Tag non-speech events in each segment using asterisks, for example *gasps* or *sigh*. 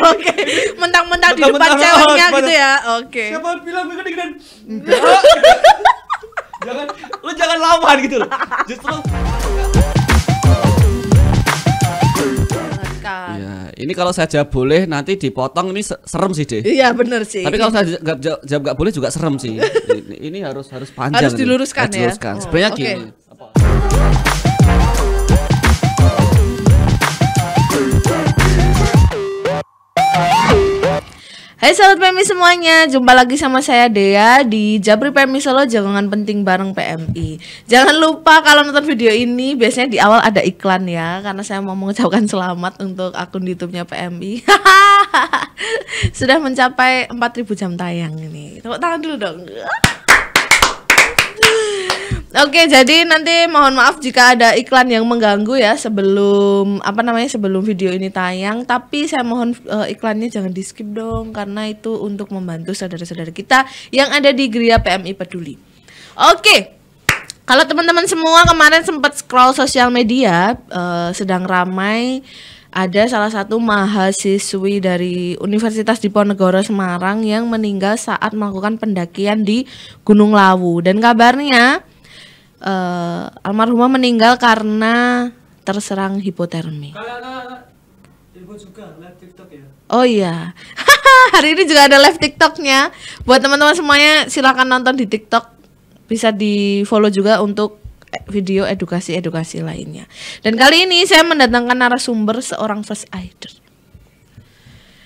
Oke. Mentang-mentang di depan oh, ceweknya gitu ya. Oke. Siapa bilang gue kedengeran? *laughs* jangan lu jangan lawan gitu loh. Justru Iya, ini kalau saya jawab boleh nanti dipotong ini serem sih deh. Iya benar sih. Tapi kalau saya nggak jawab nggak boleh juga serem sih. *laughs* ini, ini harus harus panjang. Harus diluruskan ini. ya. Diluruskan. Oh, Sebenarnya okay. gini. Apa? Hai sahabat PMI semuanya, jumpa lagi sama saya Dea di Jabri PMI Solo Jangan Penting Bareng PMI Jangan lupa kalau nonton video ini biasanya di awal ada iklan ya Karena saya mau mengucapkan selamat untuk akun Youtubenya PMI *laughs* Sudah mencapai 4000 jam tayang ini Tepuk tangan dulu dong Oke, jadi nanti mohon maaf jika ada iklan yang mengganggu ya sebelum apa namanya sebelum video ini tayang. Tapi saya mohon uh, iklannya jangan di skip dong karena itu untuk membantu saudara-saudara kita yang ada di Gria PMI Peduli. Oke. Kalau teman-teman semua kemarin sempat scroll sosial media uh, sedang ramai ada salah satu mahasiswi dari Universitas Diponegoro Semarang yang meninggal saat melakukan pendakian di Gunung Lawu dan kabarnya uh, almarhumah meninggal karena terserang hipotermi. Ya? Oh iya, *laughs* hari ini juga ada live TikToknya. Buat teman-teman semuanya silahkan nonton di TikTok. Bisa di follow juga untuk video edukasi-edukasi lainnya. Dan kali ini saya mendatangkan narasumber seorang first aider.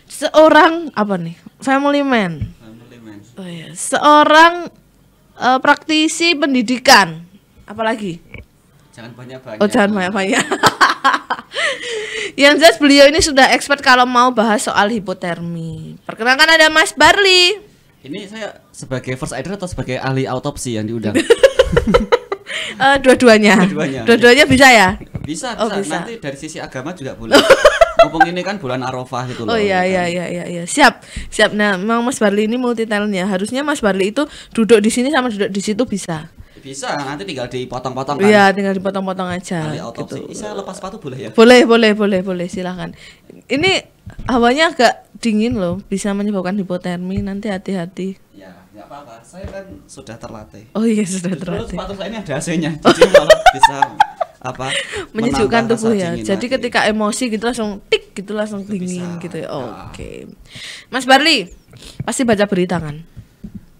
Seorang apa nih? Family man. Family man. Oh, iya. Seorang uh, praktisi pendidikan apalagi jangan banyak banyak oh jangan banyak banyak *laughs* yang jelas beliau ini sudah expert kalau mau bahas soal hipotermi perkenalkan ada Mas Barli ini saya sebagai first aider atau sebagai ahli autopsi yang diundang uh, *laughs* dua-duanya dua-duanya dua bisa ya bisa, oh, bisa oh, bisa nanti dari sisi agama juga *laughs* boleh Mumpung ini kan bulan Arafah gitu loh. Oh iya ya iya kan? iya iya iya. Siap. Siap. Nah, memang Mas Barli ini multi talent ya. Harusnya Mas Barli itu duduk di sini sama duduk di situ bisa bisa nanti tinggal dipotong-potong kan? Iya, tinggal dipotong-potong aja. Gitu. Bisa lepas sepatu boleh ya? Boleh, boleh, boleh, boleh, silahkan. Ini hawanya agak dingin loh, bisa menyebabkan hipotermi. Nanti hati-hati. Ya, nggak apa-apa. Saya kan sudah terlatih. Oh iya, sudah Justru terlatih. sepatu saya ini ada AC-nya, jadi malah oh. bisa apa menyejukkan tubuh ya. Jadi hati. ketika emosi gitu langsung tik gitu langsung Itu dingin bisa. gitu ya. Oke. Okay. Mas Barli pasti baca berita kan?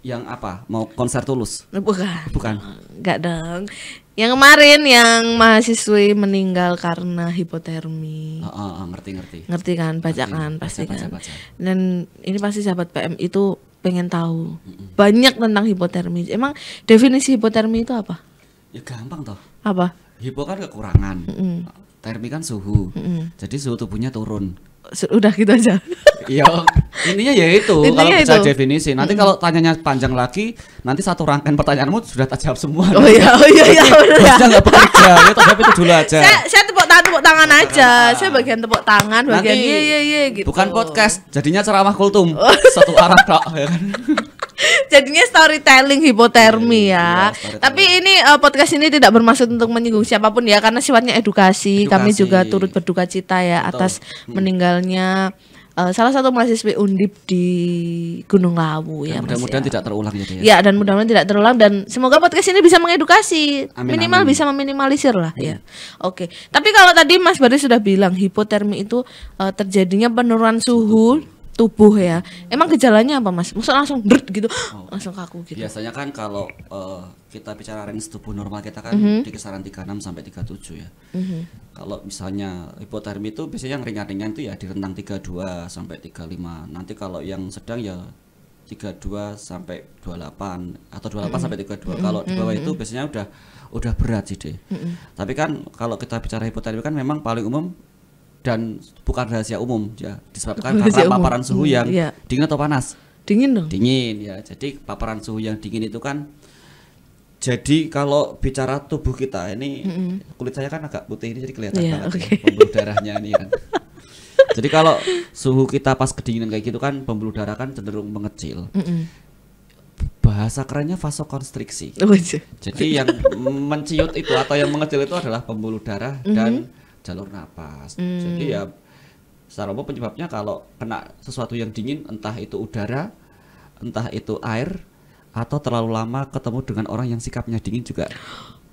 yang apa? Mau konser tulus? Bukan. Bukan. Enggak dong. Yang kemarin yang mahasiswi meninggal karena hipotermi. Oh, oh, oh ngerti ngerti. Ngerti kan bacakan ngerti. pasti kan. Dan ini pasti sahabat PM itu pengen tahu mm -mm. banyak tentang hipotermi. Emang definisi hipotermi itu apa? Ya gampang toh. Apa? Hipo kan kekurangan. Mm -mm. Termi kan suhu. Mm -mm. Jadi suhu tubuhnya turun udah gitu aja. Iya, intinya ya itu intinya kalau bisa itu. definisi. Nanti mm. kalau tanyanya panjang lagi, nanti satu rangkaian pertanyaanmu sudah terjawab semua. Oh iya, oh iya, iya Bisa ya. nggak bekerja, ya terjawab itu dulu aja. Saya, saya tepuk tangan, tepuk tangan aja. Saya bagian tepuk tangan, bagian iya iya iya gitu. Bukan podcast, jadinya ceramah kultum. Oh. satu arah kok, ya kan. *laughs* Jadinya storytelling hipotermi iya, ya. ya storytelling. Tapi ini uh, podcast ini tidak bermaksud untuk menyinggung siapapun ya karena sifatnya edukasi. edukasi. Kami juga turut berduka cita ya Betul. atas hmm. meninggalnya uh, salah satu mahasiswi Undip di Gunung Lawu dan ya. Mudah-mudahan ya. tidak terulang ya. Ya dan mudah-mudahan tidak terulang dan semoga podcast ini bisa mengedukasi, amin, minimal amin. bisa meminimalisir lah amin. ya. Iya. Oke. Okay. Tapi kalau tadi Mas Baris sudah bilang hipotermi itu uh, terjadinya penurunan suhu tubuh ya. Emang gejalanya apa mas? Maksud langsung dert gitu, *gasps* oh. langsung kaku gitu. Biasanya kan kalau uh, kita bicara range tubuh normal kita kan mm -hmm. di kisaran 36 sampai 37 ya. Mm -hmm. Kalau misalnya hipotermi itu biasanya yang ringan-ringan itu ya di rentang 32 sampai 35. Nanti kalau yang sedang ya 32 sampai 28 atau 28 mm -hmm. sampai 32. Mm -hmm. Kalau di bawah mhm. itu biasanya udah udah berat sih deh. Mm -hmm. Tapi kan kalau kita bicara hipotermi kan memang paling umum dan bukan rahasia umum ya disebabkan rahasia karena paparan suhu yang ya. dingin atau panas dingin dong dingin ya jadi paparan suhu yang dingin itu kan jadi kalau bicara tubuh kita ini mm -hmm. kulit saya kan agak putih ini jadi kelihatan yeah, banget okay. ya, pembuluh darahnya ini kan *laughs* jadi kalau suhu kita pas kedinginan kayak gitu kan pembuluh darah kan cenderung mengecil mm -hmm. bahasa kerennya vasokonstriksi oh, iya. jadi yang menciut itu atau yang mengecil itu adalah pembuluh darah mm -hmm. dan mm-hmm jalur napas. Hmm. Jadi ya secara umum penyebabnya kalau kena sesuatu yang dingin entah itu udara, entah itu air atau terlalu lama ketemu dengan orang yang sikapnya dingin juga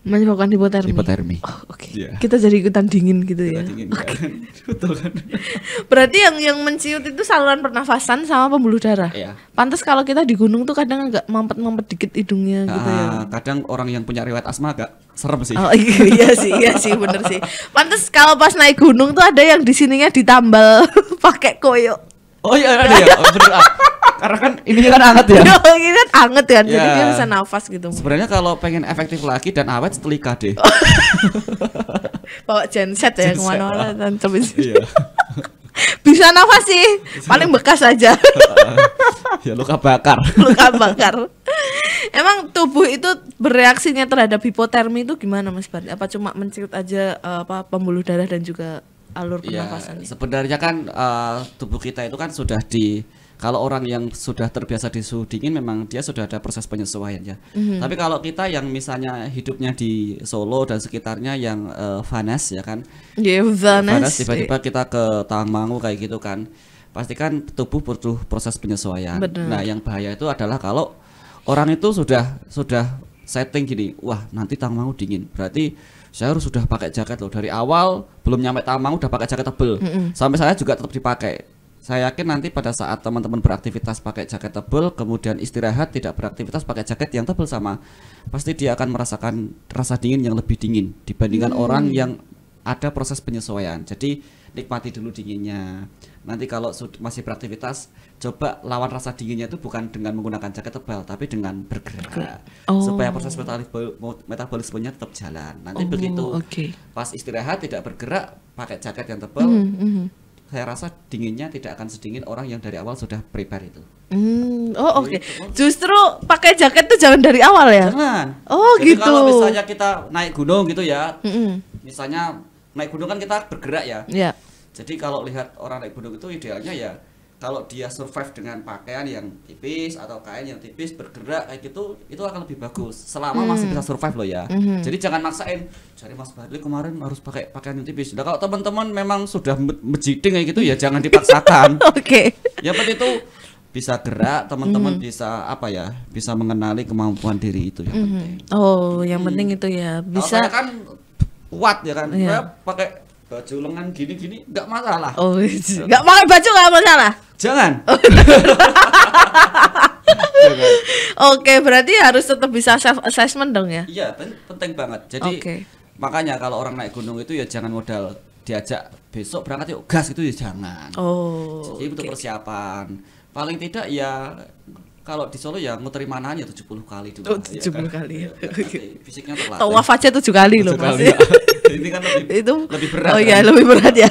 menyebabkan hipotermi. Hipotermi. Oh, oke. Okay. Iya. Yeah. Kita jadi ikutan dingin gitu Kita ya. Oke. okay. kan? *laughs* Betul kan? *laughs* Berarti yang yang menciut itu saluran pernafasan sama pembuluh darah. Yeah. Pantas kalau kita di gunung tuh kadang agak mampet-mampet dikit hidungnya gitu ya. Ah, kadang orang yang punya riwayat asma agak serem sih. Oh, iya, iya sih, iya sih bener sih. Pantas kalau pas naik gunung tuh ada yang di sininya ditambal *laughs* pakai koyok. Oh iya ada ya, oh, bener ah. Karena kan ini kan anget ya. *laughs* Oh, ini kan anget ya. jadi dia iya. bisa nafas gitu. Sebenarnya kalau pengen efektif lagi dan awet setelika deh. Oh. *laughs* Bawa genset ya kemana-mana ah. dan terus. Iya. *laughs* bisa nafas sih, paling bekas aja. Ah. ya luka bakar. luka bakar. Emang tubuh itu bereaksinya terhadap hipotermi itu gimana Mas Bari? Apa cuma mencirit aja eh, apa pembuluh darah dan juga alur iya, pernafasan. Ya, sebenarnya kan uh, tubuh kita itu kan sudah di kalau orang yang sudah terbiasa di suhu dingin memang dia sudah ada proses penyesuaian ya. Mm-hmm. Tapi kalau kita yang misalnya hidupnya di Solo dan sekitarnya yang uh, ya kan. Yeah, panas. tiba-tiba kita ke Tangmangu kayak gitu kan. Pastikan tubuh butuh proses penyesuaian. Bener. Nah, yang bahaya itu adalah kalau orang itu sudah sudah setting gini wah nanti tang mau dingin berarti saya harus sudah pakai jaket loh dari awal belum nyampe tang mau udah pakai jaket tebel mm -hmm. sampai saya juga tetap dipakai saya yakin nanti pada saat teman-teman beraktivitas pakai jaket tebel kemudian istirahat tidak beraktivitas pakai jaket yang tebel sama pasti dia akan merasakan rasa dingin yang lebih dingin dibandingkan mm -hmm. orang yang ada proses penyesuaian jadi nikmati dulu dinginnya nanti kalau masih beraktivitas coba lawan rasa dinginnya itu bukan dengan menggunakan jaket tebal tapi dengan bergerak oh. supaya proses metabolisme, metabolismenya tetap jalan nanti oh, begitu okay. pas istirahat tidak bergerak pakai jaket yang tebal mm -hmm. saya rasa dinginnya tidak akan sedingin orang yang dari awal sudah prepare itu Hmm, oh oke. Okay. Justru pakai jaket tuh jangan dari awal ya. Jangan. Oh Jadi gitu. Kalau misalnya kita naik gunung gitu ya, mm -hmm. misalnya naik gunung kan kita bergerak ya. Yeah. Jadi kalau lihat orang naik gunung itu idealnya ya kalau dia survive dengan pakaian yang tipis atau kain yang tipis bergerak kayak gitu itu akan lebih bagus selama hmm. masih bisa survive loh ya hmm. jadi jangan maksain cari mas Badli kemarin harus pakai pakaian yang tipis nah kalau teman-teman memang sudah mejiting kayak gitu ya jangan dipaksakan *laughs* oke okay. yang penting itu bisa gerak teman-teman hmm. bisa apa ya bisa mengenali kemampuan diri itu yang hmm penting oh yang hmm. penting itu ya bisa kan kuat ya kan yeah. pakai baju lengan gini-gini enggak masalah. Oh, enggak iya. pakai baju enggak masalah. Jangan. Jangan. Oh, iya. *laughs* Oke, berarti harus tetap bisa self assessment dong ya. Iya, penting banget. Jadi okay. makanya kalau orang naik gunung itu ya jangan modal diajak besok berangkat yuk gas itu ya jangan. Oh. Jadi okay. untuk persiapan paling tidak ya kalau di Solo ya muter manahannya 70 kali oh, iya kan? puluh Oh, 70 ya, kan? kali. Ya, kan? Fisiknya terlatih. Tawaf aja 7 kali loh, Mas. Iya. Ini kan lebih itu lebih berat. Oh iya, kan? lebih berat ya.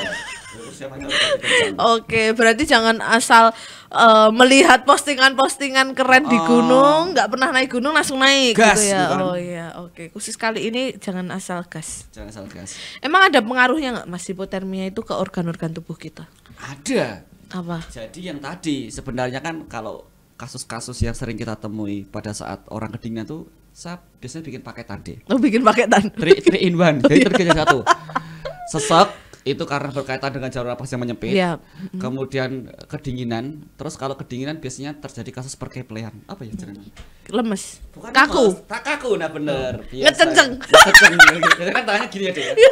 Oke, berarti jangan asal uh, melihat postingan-postingan keren di oh. gunung, nggak pernah naik gunung langsung naik gitu gas, gitu ya. Oh iya, oke. Khusus kali ini jangan asal gas. Jangan asal gas. Emang ada pengaruhnya nggak Mas hipotermia itu ke organ-organ tubuh kita? Ada. Apa? Jadi yang tadi sebenarnya kan kalau kasus-kasus yang sering kita temui pada saat orang kedinginan tuh saya biasanya bikin paketan deh. Oh, bikin paketan. Three, three in one. *laughs* Oh, Jadi oh, iya. terjadi satu. Sesek itu karena berkaitan dengan jalur nafas yang menyempit. Yeah. Mm. Kemudian eh, kedinginan. Terus kalau kedinginan biasanya terjadi kasus perkeplean. Apa ya cerita Lemes. Bukan kaku. Lemes. Tak kaku nah bener. Oh. ngecenceng *laughs* Ngecengceng. kan tanya gini ya deh. *laughs*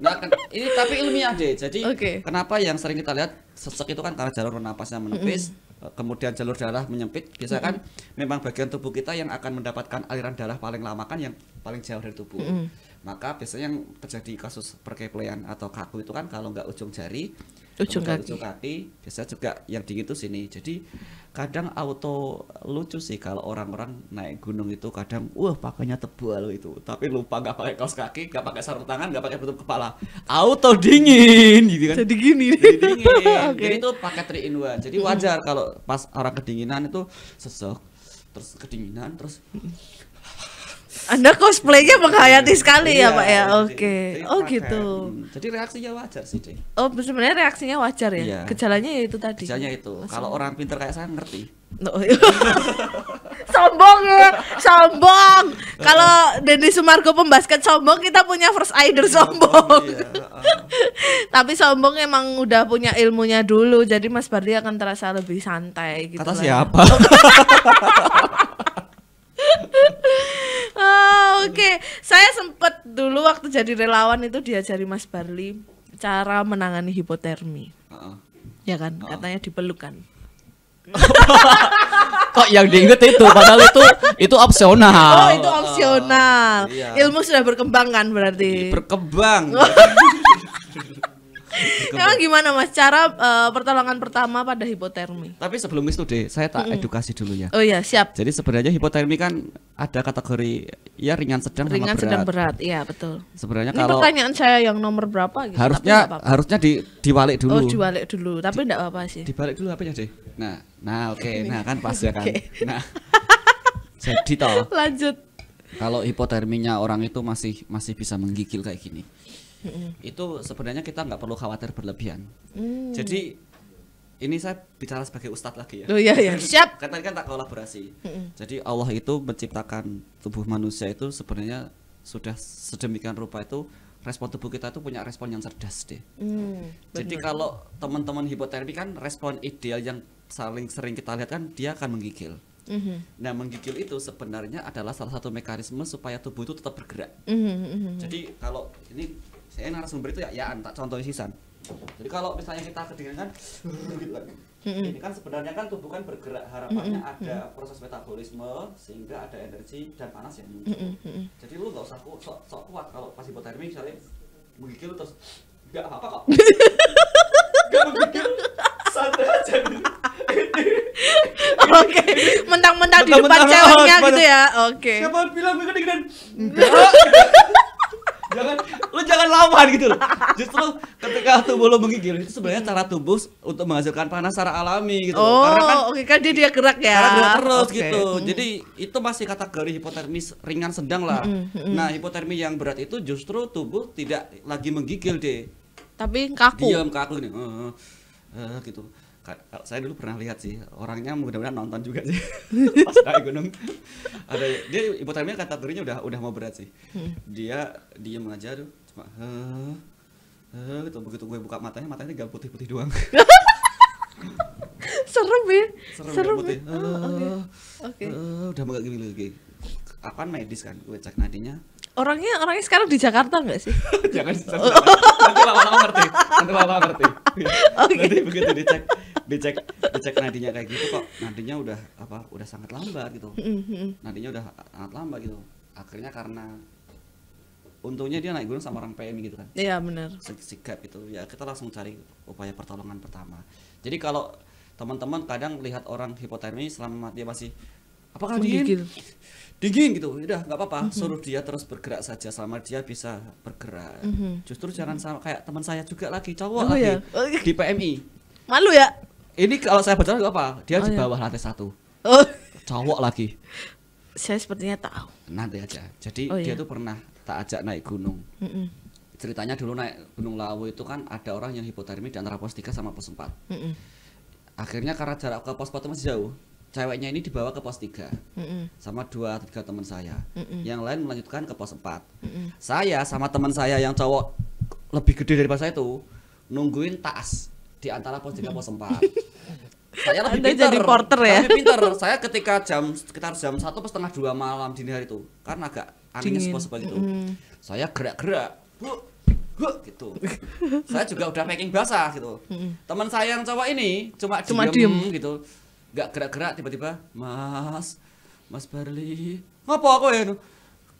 Nah, kan, ini tapi ilmiah deh. Jadi okay. kenapa yang sering kita lihat sesek itu kan karena jalur napasnya menepis Mm -hmm Eh, kemudian jalur darah menyempit biasa kan mm-hmm. memang bagian tubuh kita yang akan mendapatkan aliran darah paling lama kan yang paling jauh dari tubuh mm-hmm. maka biasanya yang terjadi kasus perkeplean atau kaku itu kan kalau nggak ujung jari ujung kaki. ujung kaki biasa juga yang dingin itu sini jadi kadang auto lucu sih kalau orang-orang naik gunung itu kadang wah pakainya tebal itu tapi lupa nggak pakai kaos kaki nggak pakai sarung tangan nggak pakai penutup kepala auto dingin gitu kan jadi gini jadi dingin okay. *laughs* jadi itu pakai three in one jadi wajar kalau pas orang kedinginan itu sesek terus kedinginan terus anda cosplaynya menghayati sekali ya, iya, ya Pak ya. Oke. Okay. Oh gitu. Jadi reaksinya wajar sih, deh. Oh, sebenarnya reaksinya wajar ya. Iya. Ya itu tadi. Gejalanya itu. Kalau orang pinter kayak saya ngerti. No. Iya. *laughs* sombong ya, sombong. Kalau Denny Sumargo pembasket sombong, kita punya first aider iya, sombong. Iya, *laughs* Tapi sombong emang udah punya ilmunya dulu, jadi Mas Bardi akan terasa lebih santai gitu. Kata lah. Ya. siapa? *laughs* oh, *laughs* Oke, okay. saya sempat dulu waktu jadi relawan itu diajari Mas Barli cara menangani hipotermi. Uh -uh. Ya kan, uh -uh. katanya dipelukan. *laughs* Kok yang diinget itu padahal itu itu opsional. Oh, itu opsional. Uh, iya. Ilmu sudah berkembang kan berarti. Berkembang. *laughs* Emang gimana mas cara uh, pertolongan pertama pada hipotermi? Tapi sebelum itu deh, saya tak mm -mm. edukasi dulu ya. Oh iya siap. Jadi sebenarnya hipotermi kan ada kategori ya ringan sedang ringan sama berat. sedang berat, iya betul. Sebenarnya Ini kalau pertanyaan saya yang nomor berapa? Gitu, harusnya apa -apa. harusnya di diwalik dulu. Oh diwalik dulu, tapi tidak apa-apa sih. Dibalik dulu apa ya deh? Nah, nah oke, okay. nah kan pas ya kan. Okay. Nah, jadi toh. *laughs* Lanjut. Kalau hipoterminya orang itu masih masih bisa menggigil kayak gini itu sebenarnya kita nggak perlu khawatir berlebihan. Mm. Jadi ini saya bicara sebagai ustadz lagi ya. Oh iya iya, *laughs* siap. Karena kan tak kolaborasi. Hmm. Jadi Allah itu menciptakan tubuh manusia itu sebenarnya sudah sedemikian rupa itu respon tubuh kita itu punya respon yang cerdas deh. Mm, Jadi bener. kalau teman-teman hipoterapi kan respon ideal yang saling sering kita lihat kan dia akan menggigil. Mm-hmm. Nah menggigil itu sebenarnya adalah salah satu mekanisme supaya tubuh itu tetap bergerak. Mm-hmm. mm-hmm. Jadi kalau ini saya narasumber itu ya yaan tak contohin sisan jadi kalau misalnya kita kedinginan kan ini kan sebenarnya kan tubuh kan bergerak harapannya ada proses metabolisme sehingga ada energi dan panas yang muncul jadi lu nggak usah sok, sok kuat kalau pas hipotermi misalnya menggigil terus nggak apa-apa kok *laughs* nggak menggigil santai aja *laughs* Oke, okay. mentang-mentang di depan ceweknya *laughs* gitu ya. Oke. Okay. Siapa bilang gue kedinginan? Enggak jangan lu jangan lawan gitu loh justru ketika tubuh lo menggigil itu sebenarnya cara tubuh untuk menghasilkan panas secara alami gitu oh, karena kan oke okay, kan dia dia gerak ya karena gerak terus okay. gitu mm. jadi itu masih kategori hipotermis ringan sedang lah mm -hmm. nah hipotermi yang berat itu justru tubuh tidak lagi menggigil deh tapi kaku diam kaku nih uh, uh, gitu saya dulu pernah lihat sih orangnya mudah-mudahan nonton juga sih *laughs* pas naik gunung ada dia hipotermia kata turinya udah udah mau berat sih hmm. dia dia aja tuh cuma heh heh gitu begitu gue buka matanya matanya gak putih-putih doang *laughs* serem ya serem, ya, serem ya? putih. Ya? Oh, oke okay. okay. uh, udah agak gini lagi apa medis kan gue cek nadinya orangnya orangnya sekarang di Jakarta nggak sih *laughs* jangan oh. nanti lama-lama ngerti nanti lama-lama ngerti *laughs* okay. nanti begitu dicek dicek dicek nadinya kayak gitu kok nadinya udah apa udah sangat lambat gitu mm-hmm. nadinya udah sangat lambat gitu akhirnya karena untungnya dia naik gunung sama orang PMI gitu kan iya benar sikap itu ya kita langsung cari upaya pertolongan pertama jadi kalau teman-teman kadang lihat orang hipotermi selama dia masih apa dia dingin gitu udah nggak apa-apa mm-hmm. suruh dia terus bergerak saja sama dia bisa bergerak mm-hmm. justru jangan mhm. sama kayak teman saya juga lagi cowok oh, lagi ya? di PMI malu ya ini kalau saya baca apa dia oh, di ya. bawah ya? lantai satu oh. cowok lagi saya sepertinya tahu nanti aja jadi oh, dia ya? tuh pernah tak ajak naik gunung mm-hmm. ceritanya dulu naik gunung Lawu itu kan ada orang yang hipotermi di antara pos tiga sama pos empat mm-hmm. akhirnya karena jarak ke pos empat masih jauh ceweknya ini dibawa ke pos 3 mm -mm. sama dua tiga teman saya mm yang lain melanjutkan ke pos 4 saya sama teman saya yang cowok lebih gede daripada saya itu nungguin tas di antara pos 3 pos 4 *laughs* saya lebih pintar pinter, jadi porter ya lebih pinter saya ketika jam sekitar jam satu setengah dua malam dini hari itu karena agak anginnya seperti itu mm. saya gerak-gerak gitu *laughs* saya juga udah packing basah gitu teman saya yang cowok ini cuma cuma diem, diem. gitu gak gerak-gerak tiba-tiba mas mas Barli ngapa aku ya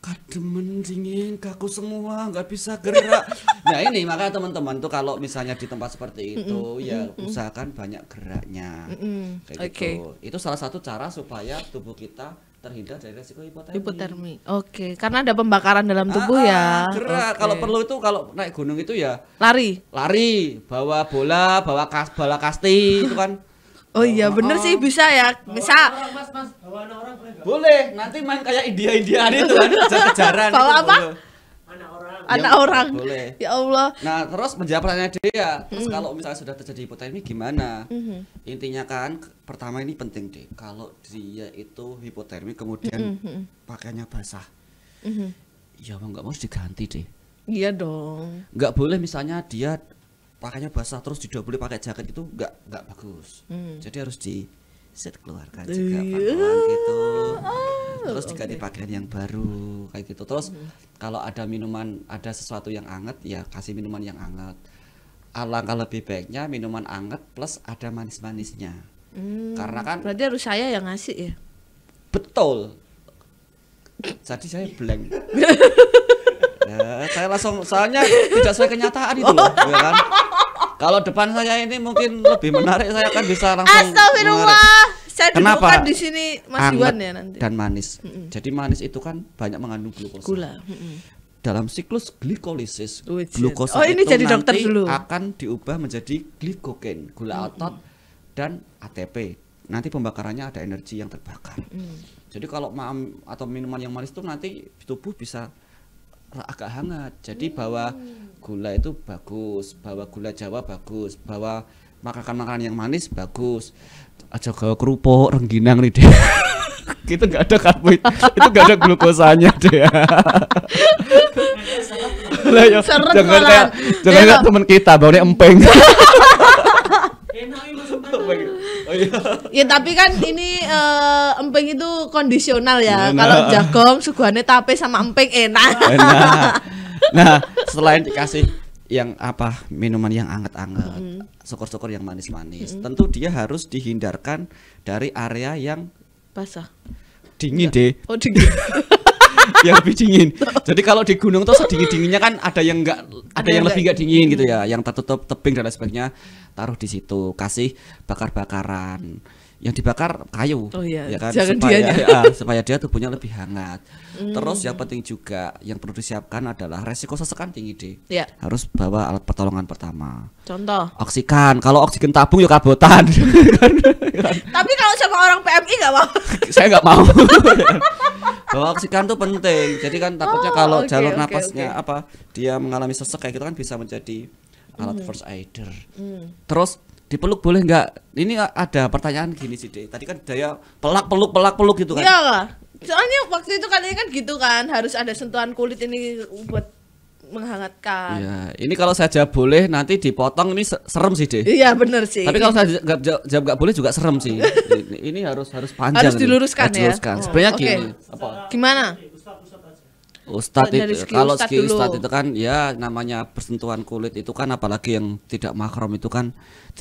kademen dingin kaku semua nggak bisa gerak *laughs* nah ini maka teman-teman tuh kalau misalnya di tempat seperti itu mm -mm, ya mm -mm. usahakan banyak geraknya mm -mm. kayak okay. gitu itu salah satu cara supaya tubuh kita terhindar dari resiko hipotermi. Hipotermi. Oke, okay. karena ada pembakaran dalam tubuh ah, ah ya. Gerak. Okay. Kalau perlu itu kalau naik gunung itu ya lari. Lari, bawa bola, bawa kas, bola kasti itu kan Oh iya, oh, bener oh. sih bisa ya. Bisa. Orang, mas, mas. Orang, boleh, nanti main kayak India-Indiaan itu kan *laughs* kejar-kejaran. Bawa gitu. apa? Anak orang. Anak ya, orang. Boleh. Ya Allah. Nah, terus menjawab pertanyaan dia. Terus mm. kalau misalnya sudah terjadi hipotermia gimana? -hmm. Intinya kan pertama ini penting deh. Kalau dia itu hipotermi kemudian mm -hmm. pakaiannya basah. Mm -hmm. Ya mau nggak mau diganti deh. Iya dong. Nggak boleh misalnya dia pakainya basah terus didobel pakai jaket itu enggak enggak bagus hmm. jadi harus di set keluarkan iya. juga pakaian gitu oh, terus diganti okay. pakaian yang baru kayak gitu terus hmm. kalau ada minuman ada sesuatu yang anget ya kasih minuman yang anget alangkah lebih baiknya minuman anget plus ada manis-manisnya hmm. karena kan berarti harus saya yang ngasih ya betul jadi saya blank Nah, *laughs* saya langsung soalnya tidak sesuai kenyataan itu loh, ya kan? Kalau depan saya ini mungkin lebih menarik saya akan bisa langsung. Astagfirullah. Saya Kenapa? di sini Mas Iwan ya nanti. Dan manis. Mm -mm. Jadi manis itu kan banyak mengandung glukosa. Gula. Mm -mm. Dalam siklus glikolisis, oh, iya. glukosa oh, ini itu jadi nanti dulu. akan diubah menjadi glikogen, gula mm -mm. otot dan ATP. Nanti pembakarannya ada energi yang terbakar. Mm. Jadi kalau maam atau minuman yang manis itu nanti tubuh bisa agak hangat. Jadi bahwa gula itu bagus, bahwa gula Jawa bagus, bahwa makan makanan yang manis bagus. Aja gawa kerupuk, rengginang nih deh. itu nggak ada karbohidrat, itu nggak ada glukosanya deh. *laughs* Lah ya, jangan kayak jangan kayak teman kita, baunya empeng. *laughs* *laughs* Enak Oh iya. Ya tapi kan ini uh, emping itu kondisional ya. Kalau jagung suguhannya tape sama emping enak. enak. *laughs* Nah, selain dikasih yang apa minuman yang anget-anget, mm. syukur-syukur yang manis-manis, mm. tentu dia harus dihindarkan dari area yang basah. Dingin deh. Oh dingin. *laughs* *laughs* yang lebih dingin. Jadi kalau di gunung tuh sedingin-dinginnya kan ada yang enggak ada, ada yang lebih enggak dingin gitu ya, yang tertutup tebing dan lain sebagainya. Taruh di situ, kasih bakar-bakaran yang dibakar kayu oh, iya. ya kan Jangan supaya ya, *laughs* supaya dia tubuhnya lebih hangat mm. terus yang penting juga yang perlu disiapkan adalah resiko sesekan tinggi deh yeah. harus bawa alat pertolongan pertama contoh oksigen kalau oksigen tabung ya kabotan *laughs* tapi kalau sama orang PMI nggak mau *laughs* saya nggak mau bawa oksigen tuh penting jadi kan takutnya oh, kalau okay, jalur okay, napasnya okay. apa dia mengalami sesek kayak gitu kan bisa menjadi alat mm. first aider mm. terus dipeluk boleh nggak? Ini ada pertanyaan gini sih deh. Tadi kan daya pelak peluk pelak peluk gitu kan? Iya lah. Soalnya waktu itu kalian kan gitu kan harus ada sentuhan kulit ini buat menghangatkan. Iya, ini kalau saya saja boleh nanti dipotong ini serem sih deh. Iya benar sih. Tapi kalau saya jawab jawab nggak boleh juga serem sih. *laughs* ini, ini harus harus panjang. Harus diluruskan nih. ya. Diluruskan. Oh, Sebenarnya okay. gini. Apa? Gimana? Ustadz itu, kalau Ustadz Ustadz itu kan ya namanya persentuhan kulit itu kan apalagi yang tidak makrom itu kan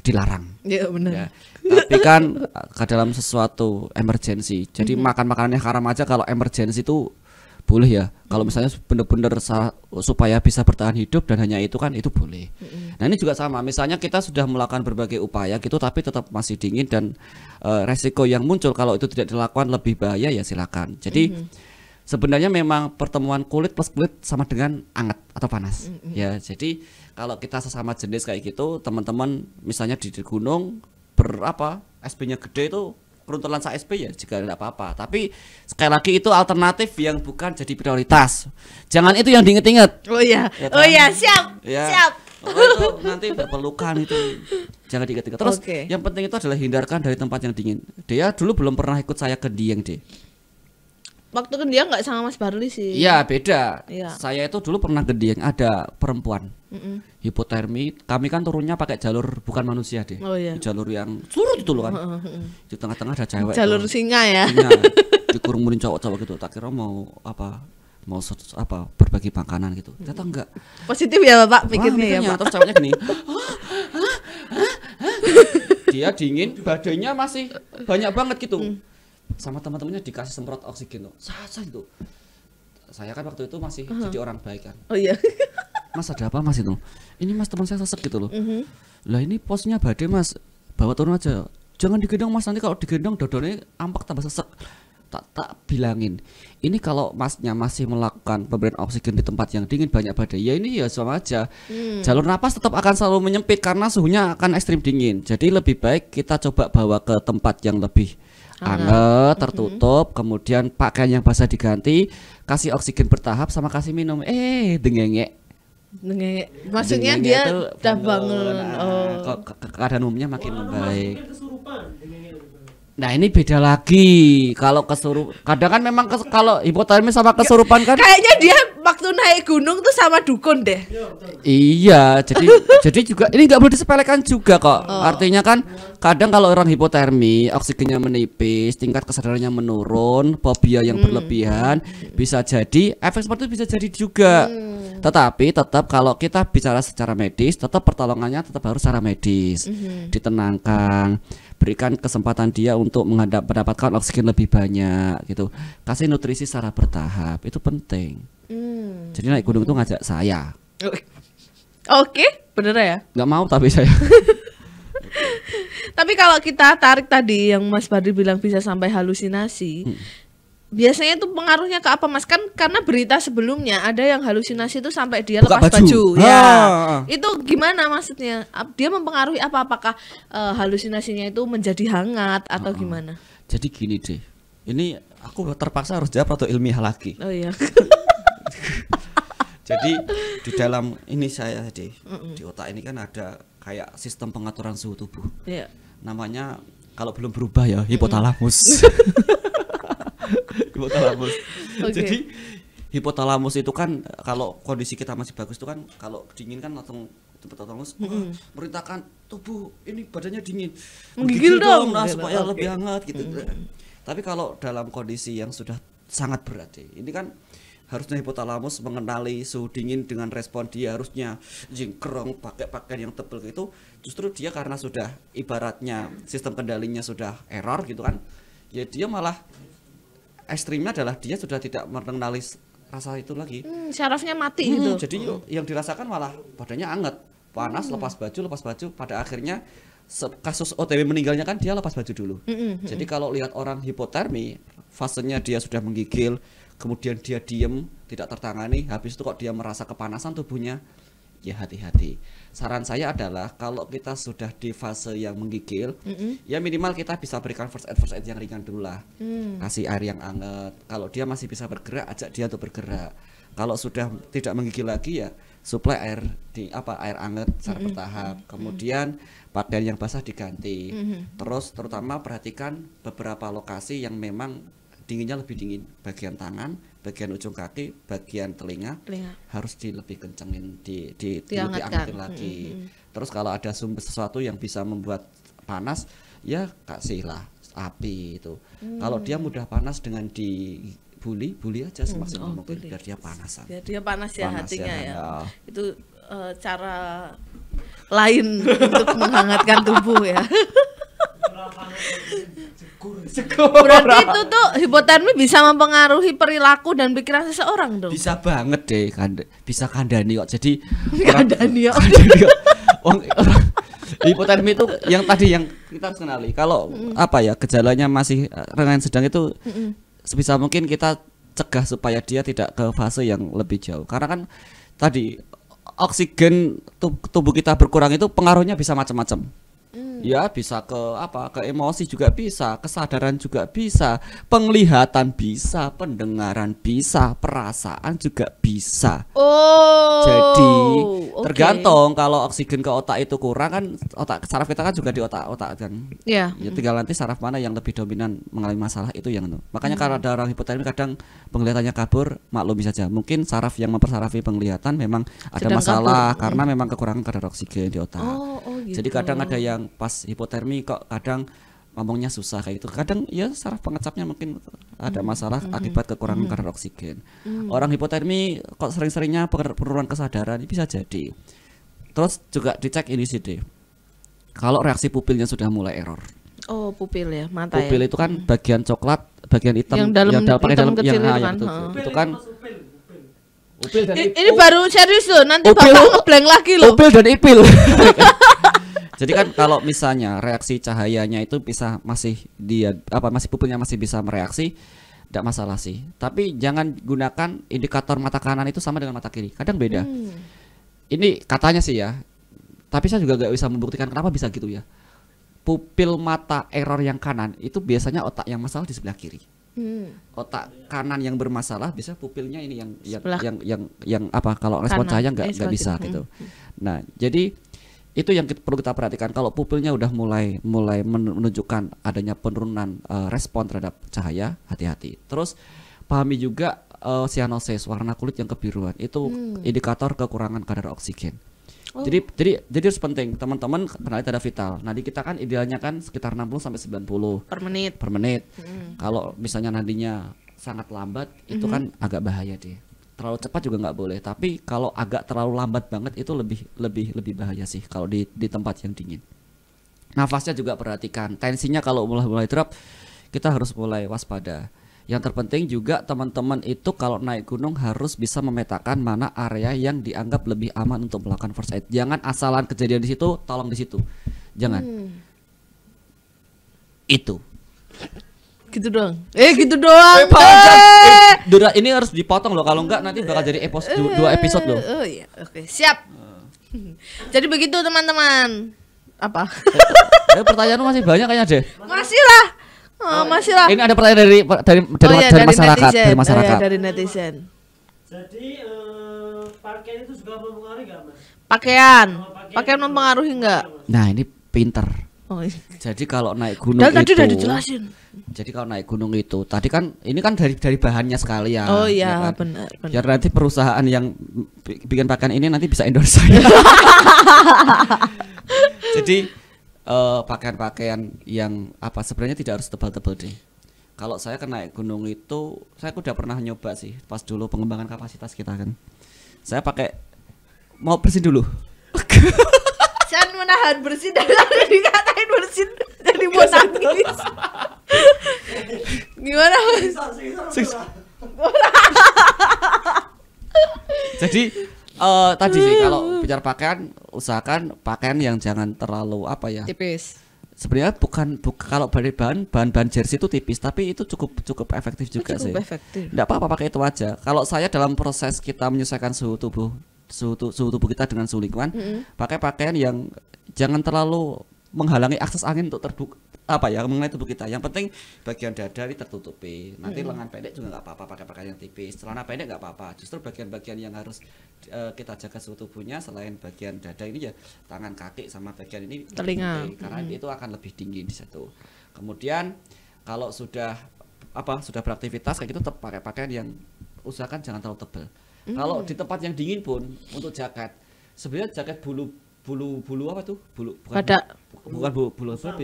dilarang. Iya benar. Ya. Tapi kan ke dalam sesuatu emergensi. Jadi mm -hmm. makan makanannya haram aja kalau emergensi itu boleh ya. Kalau mhm. misalnya benar-benar supaya bisa bertahan hidup dan hanya itu kan itu boleh. Mm -hmm. Nah ini juga sama. Misalnya kita sudah melakukan berbagai upaya gitu tapi tetap masih dingin dan uh, resiko yang muncul kalau itu tidak dilakukan lebih bahaya ya silakan. Jadi mm -hmm sebenarnya memang pertemuan kulit plus kulit sama dengan anget atau panas mm -hmm. ya jadi kalau kita sesama jenis kayak gitu teman-teman misalnya di, gunung berapa SP-nya gede itu keruntulan sa SP ya jika tidak apa-apa tapi sekali lagi itu alternatif yang bukan jadi prioritas jangan itu yang diinget-inget oh iya ya oh kan? oh iya siap ya. siap Oh, itu nanti berpelukan itu jangan diinget-inget. terus okay. yang penting itu adalah hindarkan dari tempat yang dingin dia dulu belum pernah ikut saya ke Dieng deh waktu kan dia nggak sama Mas Barli sih. Iya beda. Ya. Saya itu dulu pernah ke gedeng ada perempuan mm -mm. hipotermi. Kami kan turunnya pakai jalur bukan manusia deh. Oh, iya. Jalur yang surut itu loh kan. Di tengah-tengah ada cewek. Jalur tuh. singa ya. Singa. *laughs* murni cowok-cowok gitu. Tak kira mau apa mau apa berbagi makanan gitu. Ternyata enggak. Positif ya Bapak pikirnya ya Pak. Terus cowoknya gini. *laughs* Ah, ah, ah, dia dingin, badannya masih banyak banget gitu. Mm sama teman-temannya dikasih semprot oksigen tuh sah itu saya kan waktu itu masih uh -huh. jadi orang baik kan oh iya *laughs* mas ada apa mas itu ini mas teman saya sesek gitu loh uh mhm. -huh. lah ini posnya badai mas bawa turun aja jangan digendong mas nanti kalau digendong dodonnya ampak tambah sesek tak tak bilangin ini kalau masnya masih melakukan pemberian oksigen di tempat yang dingin banyak badai ya ini ya sama aja hmm. jalur napas tetap akan selalu menyempit karena suhunya akan ekstrim dingin jadi lebih baik kita coba bawa ke tempat yang lebih anget tertutup mm -hmm. kemudian pakaian yang basah diganti kasih oksigen bertahap sama kasih minum eh dengengek dengengek maksudnya dia udah bangun nah, oh. keadaan umumnya makin baik membaik Nah ini beda lagi kalau kesurup. Kadang kan memang kes, kalau hipotermia sama iya. kesurupan kan. Kayaknya dia waktu naik gunung tuh sama dukun deh. Iya, iya jadi *laughs* jadi juga ini nggak boleh disepelekan juga kok. Oh. Artinya kan kadang kalau orang hipotermi oksigennya menipis, tingkat kesadarannya menurun, fobia yang hmm. berlebihan bisa jadi efek seperti itu bisa jadi juga. Hmm. Tetapi tetap kalau kita bicara secara medis, tetap pertolongannya tetap harus secara medis, -hmm. ditenangkan berikan kesempatan dia untuk menghadap mendapatkan oksigen lebih banyak gitu kasih nutrisi secara bertahap itu penting hmm. jadi naik gunung itu ngajak saya *laughs* oke okay. bener ya nggak mau tapi saya *laughs* tapi kalau kita tarik tadi yang Mas Badri bilang bisa sampai halusinasi hmm Biasanya itu pengaruhnya ke apa Mas? Kan karena berita sebelumnya ada yang halusinasi itu sampai dia Buka lepas baju, baju. Ya. Ah. ya. Itu gimana maksudnya? Dia mempengaruhi apa? Apakah uh, halusinasinya itu menjadi hangat atau ah, gimana? Jadi gini deh. Ini aku terpaksa harus jawab atau ilmiah lagi. Oh iya. *laughs* Jadi di dalam ini saya deh mm -mm. di otak ini kan ada kayak sistem pengaturan suhu tubuh. Yeah. Namanya kalau belum berubah ya hipotalamus. Mm -mm. *laughs* hipotalamus *laughs* okay. jadi hipotalamus itu kan kalau kondisi kita masih bagus itu kan kalau dingin kan langsung hipotalamus mm -hmm. merintahkan tubuh ini badannya dingin menggigil dong, dong nah, gitu. supaya okay. lebih hangat gitu mm -hmm. tapi kalau dalam kondisi yang sudah sangat berat deh, ya, ini kan harusnya hipotalamus mengenali suhu dingin dengan respon dia harusnya jingkrong pakai pakaian yang tebal gitu justru dia karena sudah ibaratnya sistem kendalinya sudah error gitu kan ya dia malah ekstrimnya adalah dia sudah tidak mengenali rasa itu lagi hmm, syarafnya mati hmm, gitu jadi yuk, yang dirasakan malah badannya anget panas hmm. lepas baju lepas baju pada akhirnya kasus OTW meninggalnya kan dia lepas baju dulu hmm, hmm jadi hmm. kalau lihat orang hipotermi fasenya dia sudah menggigil kemudian dia diem tidak tertangani habis itu kok dia merasa kepanasan tubuhnya ya hati-hati. Saran saya adalah kalau kita sudah di fase yang menggigil, mm -hmm. ya minimal kita bisa berikan first aid first aid yang ringan dulu lah. Mm. Kasih air yang anget. Kalau dia masih bisa bergerak, ajak dia untuk bergerak. Kalau sudah tidak menggigil lagi ya suplai air di apa air anget secara mm -hmm. bertahap. Kemudian pakaian yang basah diganti. Mm -hmm. Terus terutama perhatikan beberapa lokasi yang memang dinginnya lebih dingin bagian tangan bagian ujung kaki, bagian telinga, telinga. harus di lebih kencengin di di lagi. Mm -hmm. Terus kalau ada sumber sesuatu yang bisa membuat panas, ya kasihlah api itu. Mm. Kalau dia mudah panas dengan di bully, bully aja semaksimal hmm, oh, mungkin biar dia panasan. Biar dia panas ya panas hatinya ya. ya. ya. Itu uh, cara lain *laughs* untuk menghangatkan tubuh ya. *laughs* *laughs* Berarti itu tuh hipotermi bisa mempengaruhi perilaku dan pikiran seseorang dong. Bisa banget deh, kan bisa kandani kok. Jadi *laughs* kandani kok. Orang, hipotermi itu yang tadi yang kita harus kenali. Kalau mm. apa ya gejalanya masih eh, ringan sedang itu mm sebisa mungkin kita cegah supaya dia tidak ke fase yang lebih jauh. Karena kan tadi oksigen tubuh kita berkurang itu pengaruhnya bisa macam-macam. Hmm. Ya bisa ke apa? Ke emosi juga bisa, kesadaran juga bisa, penglihatan bisa, pendengaran bisa, perasaan juga bisa. Oh. Jadi okay. tergantung kalau oksigen ke otak itu kurang kan otak saraf kita kan juga di otak-otak kan. Iya. Yeah. Ya, ya hmm. tinggal nanti saraf mana yang lebih dominan mengalami masalah itu yang itu. Makanya hmm. kalau ada orang hipotermi kadang penglihatannya kabur, maklum bisa saja. Mungkin saraf yang mempersarafi penglihatan memang ada Sedang masalah kabur. karena hmm. memang kekurangan kadar oksigen di otak. Oh, oh gitu. Jadi kadang ada yang pas hipotermi kok kadang ngomongnya susah kayak gitu. Kadang ya saraf pengecapnya mungkin ada mm-hmm. masalah mm -hmm. akibat kekurangan mm -hmm. kadar oksigen. Mm -hmm. Orang hipotermi kok sering-seringnya penurunan kesadaran bisa jadi. Terus juga dicek ini sih deh. Kalau reaksi pupilnya sudah mulai error. Oh, pupil ya, mata ya? Pupil ya? itu kan hmm. bagian coklat, bagian hitam yang dalam yang dalam, hitam dalam kecil yang, yang itu, kan. itu gitu kan Upil dan ipil. ini baru serius loh, nanti upil, bapak ngebleng lagi loh. Upil dan ipil. *laughs* Jadi kan kalau misalnya reaksi cahayanya itu bisa masih dia apa masih pupilnya masih bisa mereaksi, tidak masalah sih. Tapi jangan gunakan indikator mata kanan itu sama dengan mata kiri. Kadang beda. Hmm. Ini katanya sih ya. Tapi saya juga gak bisa membuktikan kenapa bisa gitu ya. Pupil mata error yang kanan itu biasanya otak yang masalah di sebelah kiri. Hmm. Otak kanan yang bermasalah bisa pupilnya ini yang yang, yang yang yang apa kalau respon cahaya nggak iya, nggak bisa gitu. Hmm. Nah, jadi itu yang kita, perlu kita perhatikan kalau pupilnya udah mulai mulai menunjukkan adanya penurunan uh, respon terhadap cahaya hati-hati terus pahami juga uh, eh, cyanosis warna kulit yang kebiruan itu hmm. indikator kekurangan kadar oksigen Oh. Jadi jadi jadi harus penting teman-teman kenali ada vital. Nanti kita kan idealnya kan sekitar 60 sampai 90 per menit. Per menit. Hmm. Kalau misalnya nadinya sangat lambat mm -hmm. itu kan agak bahaya deh terlalu cepat juga nggak boleh tapi kalau agak terlalu lambat banget itu lebih lebih lebih bahaya sih kalau di di tempat yang dingin nafasnya juga perhatikan tensinya kalau mulai mulai drop kita harus mulai waspada yang terpenting juga teman-teman itu kalau naik gunung harus bisa memetakan mana area yang dianggap lebih aman untuk melakukan first aid. Jangan asalan kejadian di situ, tolong di situ. Jangan. Hmm. Itu gitu doang. Eh gitu doang. Eh, eh. eh. Dora ini harus dipotong loh kalau enggak nanti bakal jadi episode dua episode loh. Eh, oh iya, oke. Siap. *laughs* jadi begitu teman-teman. Apa? *laughs* eh, pertanyaan masih banyak kayaknya deh. Masih lah. Oh, oh, masih lah. Ini ada pertanyaan dari dari oh, dari, oh, iya, dari, masyarakat, netizen. dari masyarakat. Oh, iya, dari netizen. Jadi uh, eh, pakaian itu juga mempengaruhi enggak, Mas? Oh, pakaian. pakaian. mempengaruhi enggak? Nah, ini pinter Oh, iya. Jadi kalau naik gunung Dan itu tadi udah dijelasin. Jadi kalau naik gunung itu tadi kan ini kan dari dari bahannya sekali ya. Oh iya ya kan? benar benar. Biar nanti perusahaan yang bikin pakaian ini nanti bisa endorse saya. *laughs* Jadi eh, pakaian-pakaian uh, yang apa sebenarnya tidak harus tebal-tebal deh. Kalau saya kena gunung itu saya udah pernah nyoba sih pas dulu pengembangan kapasitas kita kan. Saya pakai mau bersih dulu. *laughs* Chan menahan bersin dan lalu *laughs* dikatain bersin jadi nangis. *laughs* Gimana mas? *laughs* jadi uh, tadi sih kalau bicara pakaian usahakan pakaian yang jangan terlalu apa ya tipis sebenarnya bukan, buka, kalau dari bahan bahan bahan jersey itu tipis tapi itu cukup cukup efektif juga cukup sih efektif. Nggak apa-apa pakai itu aja kalau saya dalam proses kita menyesuaikan suhu tubuh suhu, suhu tubuh kita dengan suhu lingkungan mm -hmm. pakai pakaian yang jangan terlalu menghalangi akses angin untuk terbuka apa ya mengenai tubuh kita yang penting bagian dada ini tertutupi nanti hmm. lengan pendek juga nggak apa-apa pakai pakaian yang tipis celana pendek nggak apa-apa justru bagian-bagian yang harus uh, kita jaga suhu tubuhnya selain bagian dada ini ya tangan kaki sama bagian ini telinga karena hmm. itu akan lebih tinggi di situ kemudian kalau sudah apa sudah beraktivitas kayak gitu tetap pakai pakaian yang usahakan jangan terlalu tebal Mm. Kalau hmm. di tempat yang dingin pun untuk jaket, sebenarnya jaket bulu bulu bulu apa tuh? Bulu bukan Pada. bukan bulu bulu apa?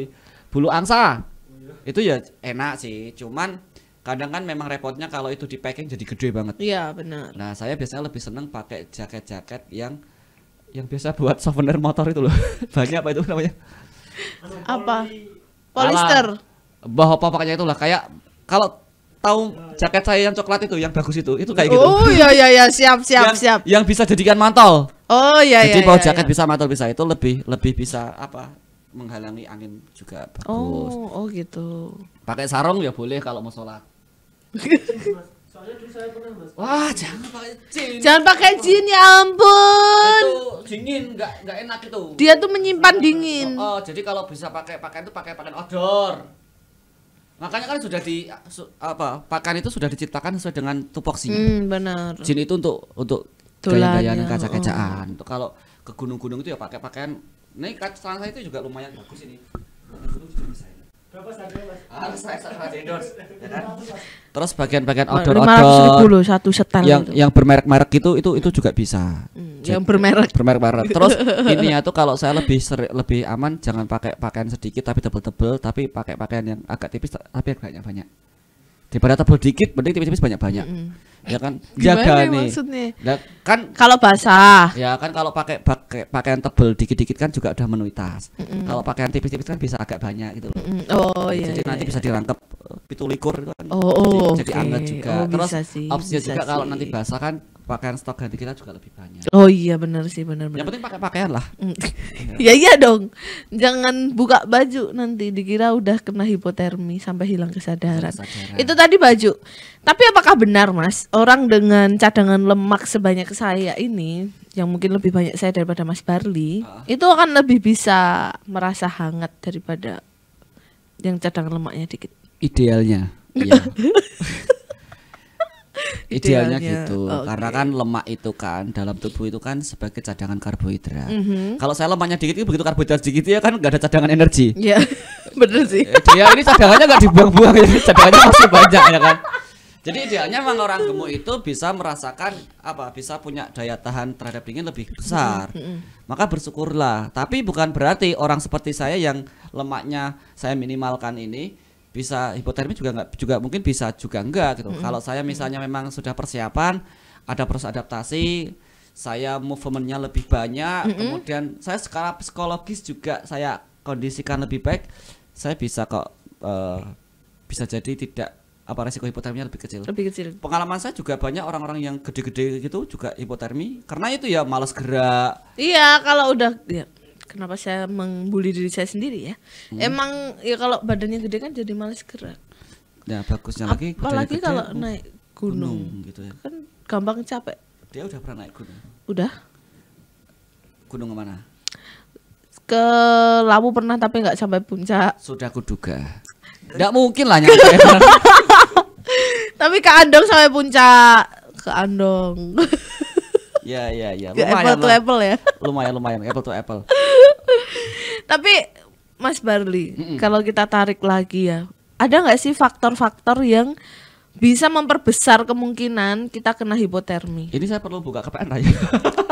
Bulu angsa. Iya. Itu ya enak sih, cuman kadang kan memang repotnya kalau itu di packing jadi gede banget. Iya, benar. Nah, saya biasanya lebih seneng pakai jaket-jaket yang yang biasa buat souvenir motor itu loh. *laughs* Banyak apa itu namanya? Anu, apa? Polister. Bahwa pokoknya itulah kayak kalau tahu jaket saya yang coklat itu yang bagus itu itu kayak gitu oh iya iya iya *laughs* siap siap yang, siap yang bisa jadikan mantel oh iya jadi iya, bahwa iya, jaket iya. bisa mantel bisa itu lebih lebih bisa apa menghalangi angin juga bagus oh oh gitu pakai sarung ya boleh kalau mau sholat Wah, jangan pakai jin. Jangan pakai jin ya ampun. Itu dingin, nggak nggak enak itu. Dia tuh menyimpan dingin. Oh, oh jadi kalau bisa pakai pakai itu pakai pakai odor. Makanya kan sudah di su, apa pakan itu sudah diciptakan sesuai dengan tupoksinya. Hmm, benar. Jin itu untuk untuk gaya-gayaan ya. kaca-kacaan. Oh. kalau ke gunung-gunung itu ya pakai pakaian. Nih kaca saya itu juga lumayan bagus ini. Gunung juga bisa Ah, Terus bagian-bagian odol-odol yang itu. yang bermerek-merek itu itu itu juga bisa. Hmm, yang bermerek. Bermerek-merek. Terus *laughs* ini ya tuh kalau saya lebih seri, lebih aman jangan pakai pakaian sedikit tapi tebel-tebel tapi pakai pakaian yang agak tipis tapi banyak banyak daripada tebel dikit mending tipis-tipis banyak-banyak mm ya kan *laughs* jaga nih maksudnya? kan kalau basah ya kan kalau pakai pakai pakaian tebel dikit-dikit kan juga udah menuhi tas mm kalau pakaian tipis-tipis kan bisa agak banyak gitu loh mm oh iya jadi iya, nanti iya. bisa dirangkep eh, pitulikur itu kan oh, oh jadi, okay. jadi anget juga oh, terus opsinya juga kalau nanti basah kan pakaian stok ganti kita juga lebih banyak. Oh iya benar sih benar benar. Yang penting pakai pakaian lah. Mm. Iya. *laughs* ya iya dong. Jangan buka baju nanti dikira udah kena hipotermi sampai hilang kesadaran. kesadaran. Itu tadi baju. Tapi apakah benar Mas, orang dengan cadangan lemak sebanyak saya ini yang mungkin lebih banyak saya daripada Mas Barli, uh. itu akan lebih bisa merasa hangat daripada yang cadangan lemaknya dikit. Idealnya. *laughs* Iya idealnya, gitu okay. karena kan lemak itu kan dalam tubuh itu kan sebagai cadangan karbohidrat mm -hmm. kalau saya lemaknya dikit begitu karbohidrat dikit ya kan nggak ada cadangan energi ya yeah. *laughs* bener sih ya ini cadangannya nggak dibuang-buang ini cadangannya masih banyak ya kan jadi idealnya memang orang gemuk itu bisa merasakan apa bisa punya daya tahan terhadap dingin lebih mm-hmm. besar. Mm-hmm. Maka bersyukurlah. Tapi bukan berarti orang seperti saya yang lemaknya saya minimalkan ini bisa hipotermi juga nggak juga mungkin bisa juga enggak gitu. Mm -hmm. Kalau saya misalnya memang sudah persiapan, ada proses adaptasi, saya movementnya lebih banyak, mm -hmm. kemudian saya secara psikologis juga saya kondisikan lebih baik, saya bisa kok uh, bisa jadi tidak apa resiko hipotermia lebih kecil. Lebih kecil. Pengalaman saya juga banyak orang-orang yang gede-gede gitu juga hipotermi karena itu ya malas gerak. Iya, kalau udah ya kenapa saya membuli diri saya sendiri ya hmm. emang ya kalau badannya gede kan jadi males gerak nah bagusnya lagi apalagi kalau hmm, naik gunung, gunung gitu ya. kan gampang capek dia udah pernah naik gunung udah gunung mana? ke Labu pernah tapi nggak sampai puncak sudah kuduga nggak mungkin lah nyampe *laughs* tapi ke Andong sampai puncak ke Andong Ya ya ya. Lumayan apple lah. to apple ya. Lumayan lumayan apple to apple. *laughs* *laughs* Tapi Mas Barli, mm -mm. kalau kita tarik lagi ya, ada nggak sih faktor-faktor yang bisa memperbesar kemungkinan kita kena hipotermi? Ini saya perlu buka kepean aja.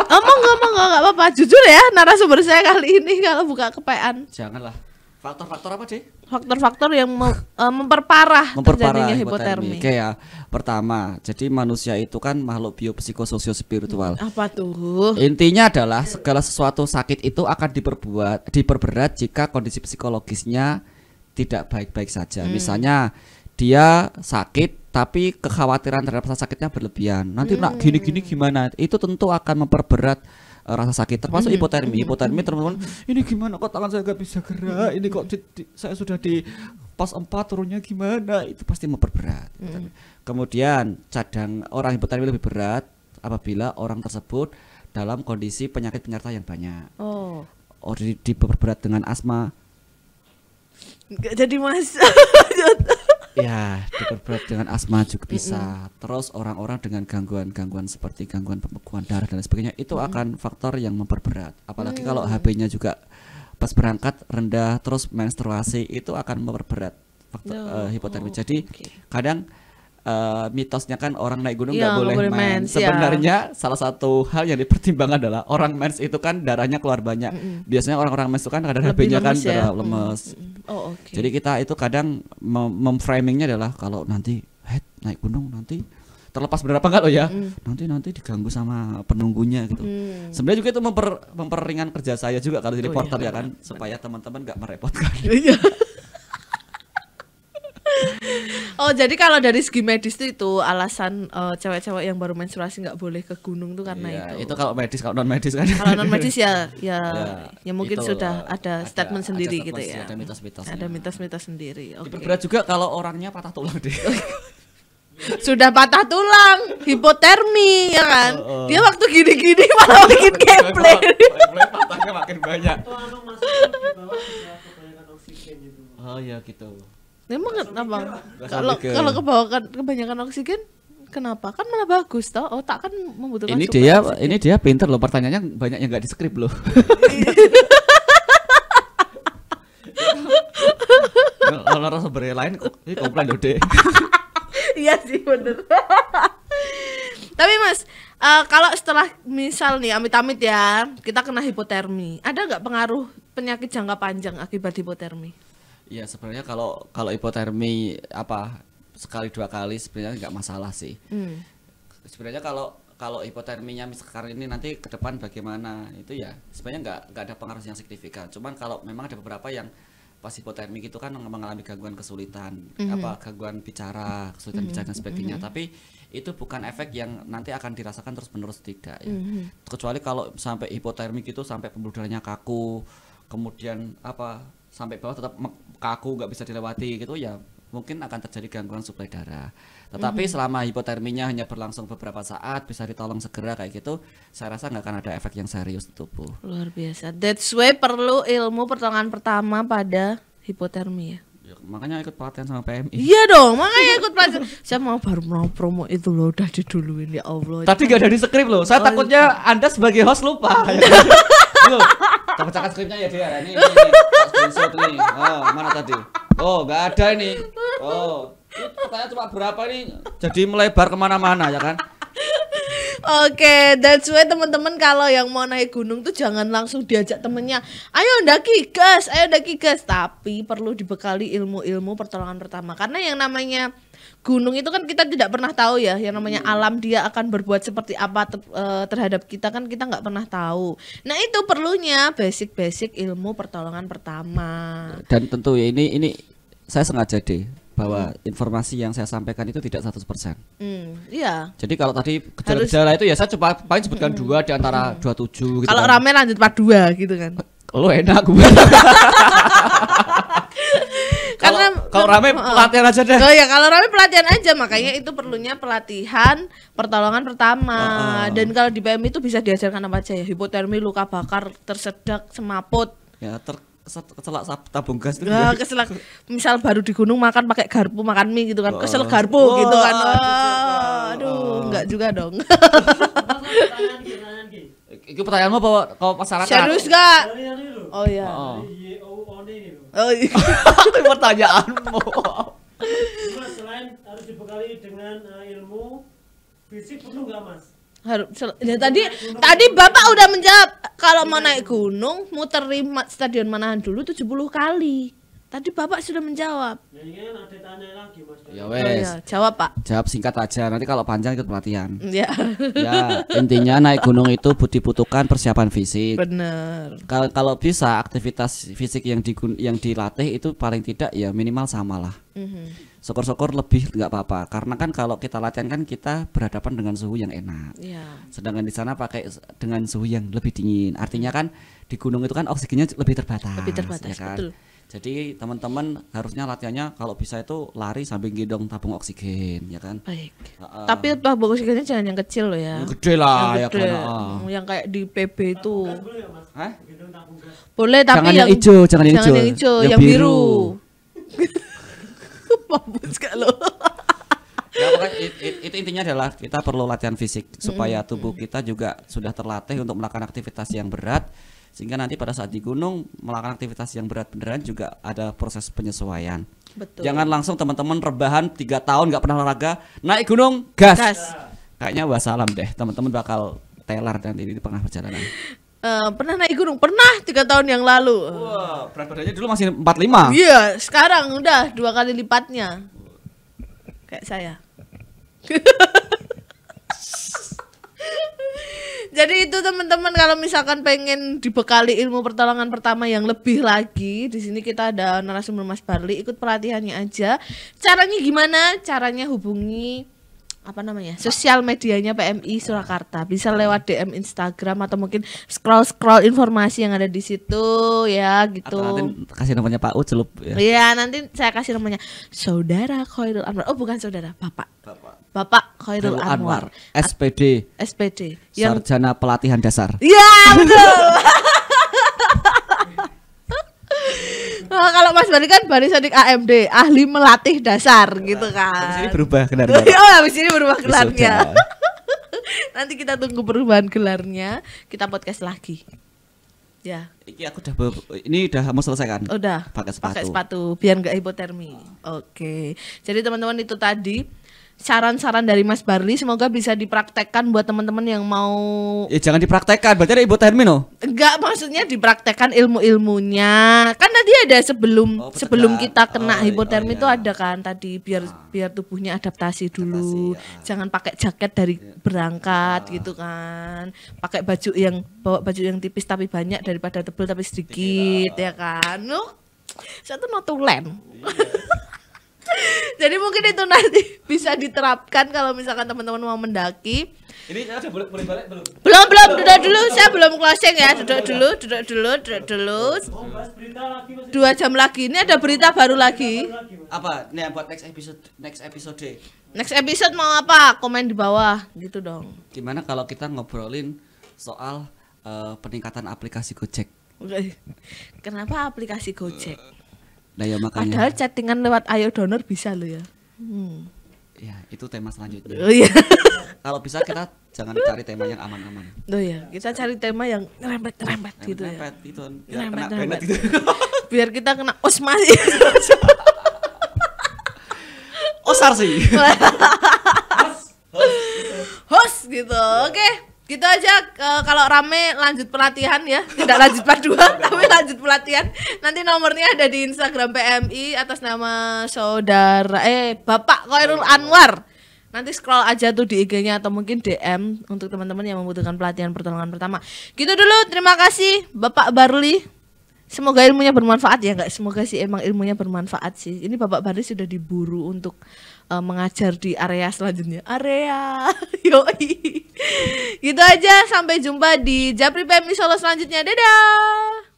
Omong oh, nggak nggak nggak apa-apa, jujur ya narasumber saya kali ini kalau buka kepean. Janganlah. Faktor-faktor apa sih? Faktor-faktor yang mem eh, memperparah, memperparah terjadinya hipotermi. Oke ya. Pertama, jadi manusia itu kan makhluk biopsikososio spiritual. apa tuh? Intinya adalah segala sesuatu sakit itu akan diperbuat diperberat jika kondisi psikologisnya tidak baik-baik saja. Hmm. Misalnya dia sakit tapi kekhawatiran terhadap sakitnya berlebihan. Nanti hmm. nak gini-gini gimana? Itu tentu akan memperberat Eh, rasa sakit termasuk hipotermi hipotermi teman-teman ini gimana kok tangan saya gak bisa gerak ini kok di, di, saya sudah di pas empat turunnya gimana itu pasti memperberat hmm. kemudian cadang orang hipotermi lebih berat apabila orang tersebut dalam kondisi penyakit penyerta yang banyak oh, oh di, diperberat dengan asma Gak jadi mas *laughs* ya diperberat dengan asma juga bisa mm -hmm. terus orang-orang dengan gangguan-gangguan seperti gangguan pembekuan darah dan sebagainya itu mm -hmm. akan faktor yang memperberat apalagi mm -hmm. kalau HB-nya juga pas berangkat rendah terus menstruasi itu akan memperberat faktor no. uh, eh, hipotermia oh, jadi okay. kadang uh, mitosnya kan orang naik gunung nggak ya, boleh, boleh mens. Iya. Sebenarnya ya. salah satu hal yang dipertimbangkan adalah orang mens itu kan darahnya keluar banyak. Mm -hmm. Biasanya orang-orang mens itu kan kadang HP-nya kan ya? darah lemes. Mm -hmm. oh, okay. Jadi kita itu kadang mem memframingnya adalah kalau nanti head eh, naik gunung nanti terlepas berapa enggak loh ya mm. nanti nanti diganggu sama penunggunya gitu mm. sebenarnya juga itu memper, memperingan kerja saya juga kalau jadi oh, porter iya, ya iya, kan iya. supaya teman-teman nggak merepotkan *laughs* oh jadi kalau dari segi medis itu alasan uh, cewek-cewek yang baru menstruasi nggak boleh ke gunung tuh karena ya, itu. Itu kalau medis kalau non medis kan. Kalau non medis ya *laughs* ya ya, ya mungkin sudah ada, ada statement sendiri ada statement, gitu ya. Ada mitos-mitos. Ada mitos-mitos sendiri. Okay. Diperberat juga kalau orangnya patah tulang deh. *laughs* sudah patah tulang, hipotermi ya kan. Oh, oh. Dia waktu gini-gini *laughs* malah bikin gameplay. patahnya makin banyak. Oh iya gitu. Emang kenapa? Kalau kalau kebanyakan kebanyakan oksigen kenapa? Kan malah bagus toh. Otak oh, kan membutuhkan Ini dia oksigen. ini dia pinter loh pertanyaannya banyak yang nggak di skrip loh. *laughs* Kalau rasa lain ini komplain loh deh. *laughs* Iya sih bener. *laughs* Tapi Mas, uh, kalau setelah misal nih amit-amit ya, kita kena hipotermi, ada nggak pengaruh penyakit jangka panjang akibat hipotermi? Iya sebenarnya kalau kalau hipotermi apa sekali dua kali sebenarnya nggak masalah sih. Hmm. Sebenarnya kalau kalau hipoterminya sekarang ini nanti ke depan bagaimana itu ya sebenarnya nggak nggak ada pengaruh yang signifikan. Cuman kalau memang ada beberapa yang pas hipotermi itu kan mengalami gangguan kesulitan mm -hmm. apa gangguan bicara kesulitan mm -hmm. bicara dan hmm, sebagainya. Mm -hmm. Tapi itu bukan efek yang nanti akan dirasakan terus menerus tidak ya. Mm -hmm. Kecuali kalau sampai hipotermi itu sampai pembuluh darahnya kaku kemudian apa sampai bawah tetap kaku nggak bisa dilewati gitu ya mungkin akan terjadi gangguan suplai darah. Tetapi mm -hmm. selama hipoterminya hanya berlangsung beberapa saat, bisa ditolong segera kayak gitu, saya rasa nggak akan ada efek yang serius di tubuh. Luar biasa. That's why perlu ilmu pertolongan pertama pada hipotermia. Ya. ya, makanya ikut pelatihan sama PMI. Iya dong, makanya ikut pelatihan. saya mau baru mau promo itu loh, udah diduluin ya Allah. Tadi nggak ada di skrip loh. Saya oh, takutnya iya. Anda sebagai host lupa. *laughs* Loh, cakap-cakap skripnya ya dia. Ini, ini, ini. nih. Oh, mana tadi? Oh, nggak ada ini. Oh, pertanyaan cuma berapa ini? Jadi melebar kemana-mana ya kan? Oke, okay, that's why teman-teman kalau yang mau naik gunung tuh jangan langsung diajak temennya. Ayo ndaki gas, ayo ndaki gas. Tapi perlu dibekali ilmu-ilmu pertolongan pertama karena yang namanya gunung itu kan kita tidak pernah tahu ya yang namanya hmm. alam dia akan berbuat seperti apa ter, eh, terhadap kita kan kita nggak pernah tahu. Nah itu perlunya basic-basic ilmu pertolongan pertama. Dan tentu ya ini ini saya sengaja deh bahwa hmm. informasi yang saya sampaikan itu tidak 100% Hmm, iya. Jadi kalau tadi gejala-gejala itu ya saya coba paling sebutkan hmm. dua di antara hmm. 27 gitu. Kalau kan. rame lanjut part dua gitu kan. Lo enak gue. *laughs* Kalau rame pelatihan aja deh. Oh ya, kalau rame pelatihan aja makanya itu perlunya pelatihan pertolongan pertama. Uh, uh. Dan kalau di PMI itu bisa diajarkan apa aja ya? Hipotermi, luka bakar, tersedak, semaput. Ya, ter keselak tabung gas itu nah, keselak misal baru di gunung makan pakai garpu makan mie gitu kan kesel garpu oh, gitu kan oh, aduh oh. juga dong Itu pertanyaanmu apa kalau masyarakat? Serius gak? Oh iya. Oh. Oh, iya. *laughs* itu pertanyaanmu. Mas, selain harus dibekali dengan uh, ilmu fisik perlu nggak mas? harus ya, tadi gunung. tadi bapak udah menjawab kalau mau naik gunung muter stadion manahan dulu 70 kali Tadi Bapak sudah menjawab. Ya, iya, ya oh, wes. Oh, ya. Jawab, Pak. Jawab singkat aja. Nanti kalau panjang ikut pelatihan. Ya. ya, intinya naik gunung itu dibutuhkan persiapan fisik. Benar. Kalau kalau bisa aktivitas fisik yang di yang dilatih itu paling tidak ya minimal sama Mm -hmm. Syukur-syukur lebih nggak apa-apa. Karena kan kalau kita latihan kan kita berhadapan dengan suhu yang enak. Ya. Sedangkan di sana pakai dengan suhu yang lebih dingin. Artinya kan di gunung itu kan oksigennya lebih terbatas. Lebih terbatas, ya kan? betul jadi teman-teman harusnya latihannya kalau bisa itu lari sambil gendong tabung oksigen, ya kan? Baik. Uh, Tapi tabung oksigennya jangan yang kecil loh ya. Yang gede lah yang gede. ya kan. Yang kayak di PB itu. Boleh tapi jangan yang, hijau, jangan yang hijau. yang yang, yang biru. *laughs* Mampus lo? Ya, itu intinya adalah kita perlu latihan fisik supaya mm-hmm. tubuh kita juga sudah terlatih untuk melakukan aktivitas yang berat sehingga nanti pada saat di gunung melakukan aktivitas yang berat beneran juga ada proses penyesuaian. Betul. Jangan langsung teman-teman rebahan tiga tahun nggak pernah olahraga naik gunung gas. gas. Kayaknya salam deh teman-teman bakal telar nanti di tengah perjalanan. Uh, *laughs* pernah naik gunung pernah tiga tahun yang lalu wah wow, berat badannya dulu masih 45 iya sekarang udah dua kali lipatnya kayak saya *laughs* Jadi itu teman-teman kalau misalkan pengen dibekali ilmu pertolongan pertama yang lebih lagi, di sini kita ada narasumber Mas Barli ikut pelatihannya aja. Caranya gimana? Caranya hubungi apa namanya sosial medianya PMI Surakarta bisa lewat DM Instagram atau mungkin scroll scroll informasi yang ada di situ ya gitu atau nanti kasih namanya Pak Ucelup ya. Iya ya. nanti saya kasih namanya saudara Khairul Anwar oh bukan saudara bapak, bapak. Bapak Khairul Anwar, Anwar SPD SPD yang... Sarjana Pelatihan Dasar. Iya, betul. Nah, *laughs* kalau Mas Bani kan Bani Sodik AMD, ahli melatih dasar gitu nah, gitu kan. Habis ini kan. berubah *laughs* gelarnya. oh, habis ini berubah gelarnya. *laughs* Nanti kita tunggu perubahan gelarnya, kita podcast lagi. Ya. Iki aku udah ini udah mau selesaikan. Udah. Pakai sepatu. Pakai sepatu biar nggak hipotermi. Oh. Oke. Jadi teman-teman itu tadi saran-saran dari Mas Barli semoga bisa dipraktekkan buat teman-teman yang mau ya jangan dipraktekkan berarti ada ibu termino oh? enggak maksudnya dipraktekkan ilmu-ilmunya kan tadi ada sebelum oh, sebelum kita oh, kena iya, oh, hipotermi oh, itu iya. ada kan tadi biar ah. biar tubuhnya adaptasi dulu adaptasi, ya. jangan pakai jaket dari iya. berangkat ah. gitu kan pakai baju yang bawa baju yang tipis tapi banyak daripada tebel tapi sedikit Dikit, iya. ya kan lu satu notulen iya. Jadi mungkin itu nanti bisa diterapkan kalau misalkan teman-teman mau mendaki. Ini ada boleh boleh balik belum? Belum belum, duduk dulu. Saya belum closing ya. Duduk dulu, duduk dulu, duduk dulu. Oh, Dua jam lagi. Ini ada berita baru lagi. Apa? Nih buat next episode next episode. Next episode mau apa? Komen di bawah gitu dong. Gimana kalau kita ngobrolin soal uh, peningkatan aplikasi Gojek? Kenapa aplikasi Gojek? Nah, ya makanya. Padahal chattingan lewat ayo donor bisa lo ya. Hmm. Ya, itu tema selanjutnya. Oh, iya. *laughs* Kalau bisa kita jangan cari tema yang aman-aman. Oh iya, kita cari tema yang rempet-rempet gitu ya. itu. Ya, rempet, kena rempet. gitu. *laughs* Biar kita kena osmasi. *laughs* Osar sih. Host gitu. Oke. Okay gitu aja e, kalau rame lanjut pelatihan ya tidak lanjut paduan *laughs* tapi lanjut pelatihan nanti nomornya ada di Instagram PMI atas nama saudara eh Bapak Koirul Anwar nanti scroll aja tuh di IG-nya atau mungkin DM untuk teman-teman yang membutuhkan pelatihan pertolongan pertama gitu dulu terima kasih Bapak Barli semoga ilmunya bermanfaat ya nggak semoga sih emang ilmunya bermanfaat sih ini Bapak Barli sudah diburu untuk uh, mengajar di area selanjutnya. Area. *laughs* Yoi. gitu aja sampai jumpa di Japri Pemli Solo selanjutnya. Dadah.